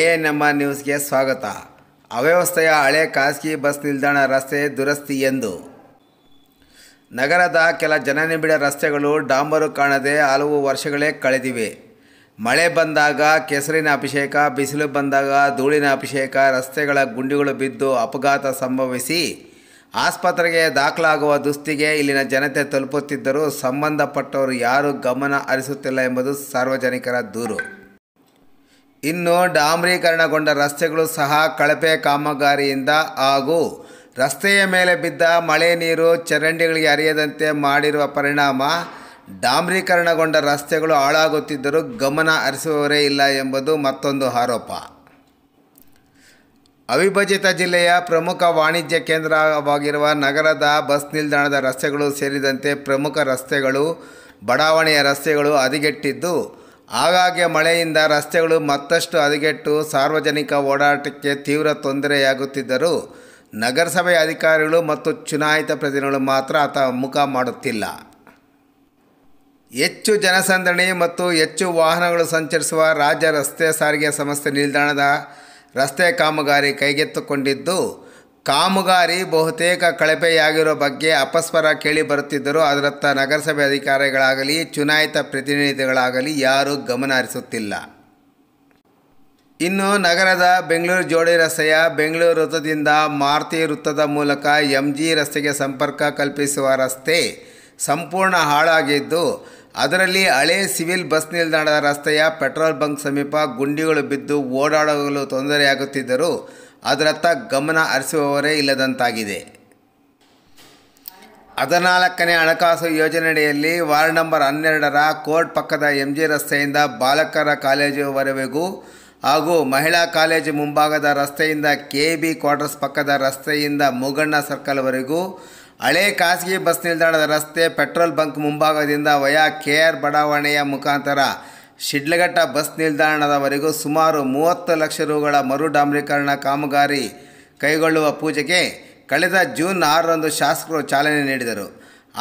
A ನಮ್ಮ ನ್ಯೂಸ್ಗೆ ಸ್ವಾಗತ ಅವ್ಯವಸ್ಥೆಯ ಹಳೆ ಖಾಸಗಿ ಬಸ್ ನಿಲ್ದಾಣ ರಸ್ತೆ ದುರಸ್ತಿ ಎಂದು ನಗರದ ಕೆಲ ಜನನಿಬಿಡ ರಸ್ತೆಗಳು ಡಾಂಬರು ಕಾಣದೆ ಹಲವು ವರ್ಷಗಳೇ ಕಳೆದಿವೆ ಮಳೆ ಬಂದಾಗ ಕೆಸರಿನ ಅಭಿಷೇಕ ಬಿಸಿಲು ಬಂದಾಗ ಧೂಳಿನ ಅಭಿಷೇಕ ರಸ್ತೆಗಳ ಗುಂಡಿಗಳು ಬಿದ್ದು ಅಪಘಾತ ಸಂಭವಿಸಿ ಆಸ್ಪತ್ರೆಗೆ ದಾಖಲಾಗುವ ದುಸ್ತಿಗೆ ಇಲ್ಲಿನ ಜನತೆ ತಲುಪುತ್ತಿದ್ದರೂ ಸಂಬಂಧಪಟ್ಟವರು ಯಾರೂ ಗಮನ ಹರಿಸುತ್ತಿಲ್ಲ ಎಂಬುದು ಸಾರ್ವಜನಿಕರ ದೂರು ಇನ್ನು ಡಾಮ್ರೀಕರಣಗೊಂಡ ರಸ್ತೆಗಳು ಸಹ ಕಳಪೆ ಕಾಮಗಾರಿಯಿಂದ ಹಾಗೂ ರಸ್ತೆಯ ಮೇಲೆ ಬಿದ್ದ ಮಳೆ ನೀರು ಚರಂಡಿಗಳಿಗೆ ಅರಿಯದಂತೆ ಮಾಡಿರುವ ಪರಿಣಾಮ ಡಾಮ್ರೀಕರಣಗೊಂಡ ರಸ್ತೆಗಳು ಹಾಳಾಗುತ್ತಿದ್ದರೂ ಗಮನ ಹರಿಸುವವರೇ ಇಲ್ಲ ಎಂಬುದು ಮತ್ತೊಂದು ಆರೋಪ ಅವಿಭಜಿತ ಜಿಲ್ಲೆಯ ಪ್ರಮುಖ ವಾಣಿಜ್ಯ ಕೇಂದ್ರವಾಗಿರುವ ನಗರದ ಬಸ್ ನಿಲ್ದಾಣದ ರಸ್ತೆಗಳು ಸೇರಿದಂತೆ ಪ್ರಮುಖ ರಸ್ತೆಗಳು ಬಡಾವಣೆಯ ರಸ್ತೆಗಳು ಹದಗೆಟ್ಟಿದ್ದು ಆಗಾಗ್ಗೆ ಮಳೆಯಿಂದ ರಸ್ತೆಗಳು ಮತ್ತಷ್ಟು ಹದಗೆಟ್ಟು ಸಾರ್ವಜನಿಕ ಓಡಾಟಕ್ಕೆ ತೀವ್ರ ತೊಂದರೆಯಾಗುತ್ತಿದ್ದರೂ ನಗರಸಭೆ ಅಧಿಕಾರಿಗಳು ಮತ್ತು ಚುನಾಯಿತ ಪ್ರತಿನಿಧಿಗಳು ಮಾತ್ರ ಆತ ಮುಖ ಮಾಡುತ್ತಿಲ್ಲ ಹೆಚ್ಚು ಜನಸಂದಣಿ ಮತ್ತು ಹೆಚ್ಚು ವಾಹನಗಳು ಸಂಚರಿಸುವ ರಾಜ್ಯ ರಸ್ತೆ ಸಾರಿಗೆ ಸಂಸ್ಥೆ ನಿಲ್ದಾಣದ ರಸ್ತೆ ಕಾಮಗಾರಿ ಕೈಗೆತ್ತಿಕೊಂಡಿದ್ದು ಕಾಮಗಾರಿ ಬಹುತೇಕ ಕಳಪೆಯಾಗಿರೋ ಬಗ್ಗೆ ಅಪಸ್ಪರ ಕೇಳಿ ಬರುತ್ತಿದ್ದರೂ ಅದರತ್ತ ನಗರಸಭೆ ಅಧಿಕಾರಿಗಳಾಗಲಿ ಚುನಾಯಿತ ಪ್ರತಿನಿಧಿಗಳಾಗಲಿ ಯಾರೂ ಗಮನ ಹರಿಸುತ್ತಿಲ್ಲ ಇನ್ನು ನಗರದ ಬೆಂಗಳೂರು ಜೋಡಿ ರಸ್ತೆಯ ಬೆಂಗಳೂರು ವೃತ್ತದಿಂದ ಮಾರುತಿ ವೃತ್ತದ ಮೂಲಕ ಎಂ ಜಿ ರಸ್ತೆಗೆ ಸಂಪರ್ಕ ಕಲ್ಪಿಸುವ ರಸ್ತೆ ಸಂಪೂರ್ಣ ಹಾಳಾಗಿದ್ದು ಅದರಲ್ಲಿ ಹಳೆ ಸಿವಿಲ್ ಬಸ್ ನಿಲ್ದಾಣದ ರಸ್ತೆಯ ಪೆಟ್ರೋಲ್ ಬಂಕ್ ಸಮೀಪ ಗುಂಡಿಗಳು ಬಿದ್ದು ಓಡಾಡಲು ತೊಂದರೆಯಾಗುತ್ತಿದ್ದರೂ ಅದರತ್ತ ಗಮನ ಹರಿಸುವವರೇ ಇಲ್ಲದಂತಾಗಿದೆ ಹದಿನಾಲ್ಕನೇ ಹಣಕಾಸು ಯೋಜನೆಯಡಿಯಲ್ಲಿ ವಾರ್ಡ್ ನಂಬರ್ ಹನ್ನೆರಡರ ಕೋರ್ಟ್ ಪಕ್ಕದ ಎಂ ಜಿ ರಸ್ತೆಯಿಂದ ಬಾಲಕರ ಕಾಲೇಜುವರೆಗೂ ಹಾಗೂ ಮಹಿಳಾ ಕಾಲೇಜು ಮುಂಭಾಗದ ರಸ್ತೆಯಿಂದ ಕೆ ಬಿ ಕ್ವಾರ್ಟರ್ಸ್ ಪಕ್ಕದ ರಸ್ತೆಯಿಂದ ಮುಗಣ್ಣ ಸರ್ಕಲ್ವರೆಗೂ ಹಳೆ ಖಾಸಗಿ ಬಸ್ ನಿಲ್ದಾಣದ ರಸ್ತೆ ಪೆಟ್ರೋಲ್ ಬಂಕ್ ಮುಂಭಾಗದಿಂದ ವಯಾ ಕೆ ಆರ್ ಬಡಾವಣೆಯ ಮುಖಾಂತರ ಶಿಡ್ಲಘಟ್ಟ ಬಸ್ ನಿಲ್ದಾಣದವರೆಗೂ ಸುಮಾರು ಮೂವತ್ತು ಲಕ್ಷ ರೂಗಳ ಮರು ಡಾಂಬರೀಕರಣ ಕಾಮಗಾರಿ ಕೈಗೊಳ್ಳುವ ಪೂಜೆಗೆ ಕಳೆದ ಜೂನ್ ಆರರಂದು ಶಾಸಕರು ಚಾಲನೆ ನೀಡಿದರು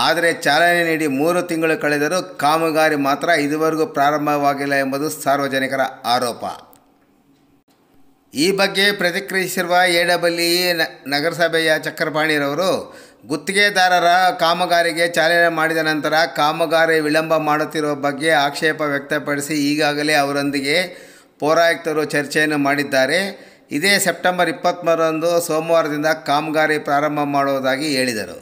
ಆದರೆ ಚಾಲನೆ ನೀಡಿ ಮೂರು ತಿಂಗಳು ಕಳೆದರೂ ಕಾಮಗಾರಿ ಮಾತ್ರ ಇದುವರೆಗೂ ಪ್ರಾರಂಭವಾಗಿಲ್ಲ ಎಂಬುದು ಸಾರ್ವಜನಿಕರ ಆರೋಪ ಈ ಬಗ್ಗೆ ಪ್ರತಿಕ್ರಿಯಿಸಿರುವ ಎ ನ ನಗರಸಭೆಯ ಚಕ್ರಪಾಣಿರವರು ಗುತ್ತಿಗೆದಾರರ ಕಾಮಗಾರಿಗೆ ಚಾಲನೆ ಮಾಡಿದ ನಂತರ ಕಾಮಗಾರಿ ವಿಳಂಬ ಮಾಡುತ್ತಿರುವ ಬಗ್ಗೆ ಆಕ್ಷೇಪ ವ್ಯಕ್ತಪಡಿಸಿ ಈಗಾಗಲೇ ಅವರೊಂದಿಗೆ ಪೌರಾಯುಕ್ತರು ಚರ್ಚೆಯನ್ನು ಮಾಡಿದ್ದಾರೆ ಇದೇ ಸೆಪ್ಟೆಂಬರ್ ಇಪ್ಪತ್ತ್ಮೂರರಂದು ಸೋಮವಾರದಿಂದ ಕಾಮಗಾರಿ ಪ್ರಾರಂಭ ಮಾಡುವುದಾಗಿ ಹೇಳಿದರು